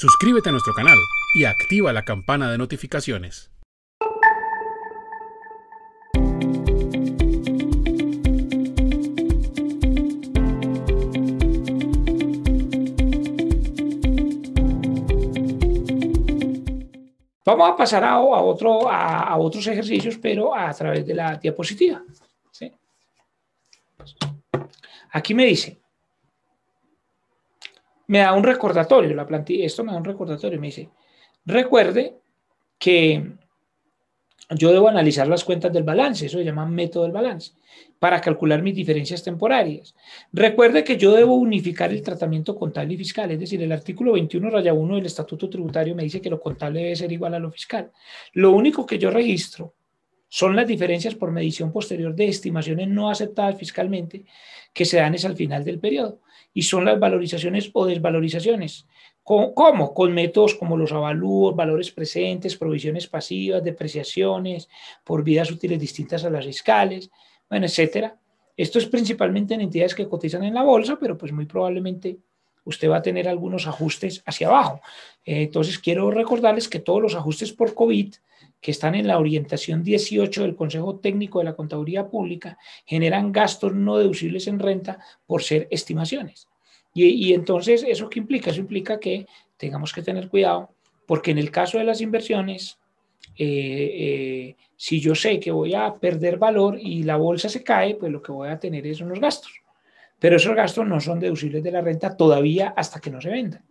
Suscríbete a nuestro canal y activa la campana de notificaciones. Vamos a pasar a, otro, otros ejercicios, pero a través de la diapositiva. Aquí me dice, me da un recordatorio, la esto me da un recordatorio me dice, recuerde que yo debo analizar las cuentas del balance, eso se llama método del balance, para calcular mis diferencias temporarias. Recuerde que yo debo unificar el tratamiento contable y fiscal, es decir, el artículo 21 raya 1 del Estatuto Tributario me dice que lo contable debe ser igual a lo fiscal. Lo único que yo registro son las diferencias por medición posterior de estimaciones no aceptadas fiscalmente que se dan es al final del periodo y son las valorizaciones o desvalorizaciones. ¿Cómo? Con métodos como los avalúos, valores presentes, provisiones pasivas, depreciaciones por vidas útiles distintas a las fiscales, bueno, etcétera. Esto es principalmente en entidades que cotizan en la bolsa, pero pues muy probablemente usted va a tener algunos ajustes hacia abajo. Eh, entonces, quiero recordarles que todos los ajustes por COVID que están en la orientación 18 del Consejo Técnico de la Contaduría Pública generan gastos no deducibles en renta por ser estimaciones. Y, entonces, ¿eso qué implica? Eso implica que tengamos que tener cuidado porque en el caso de las inversiones, eh, eh, si yo sé que voy a perder valor y la bolsa se cae, pues lo que voy a tener es unos gastos pero esos gastos no son deducibles de la renta todavía hasta que no se vendan.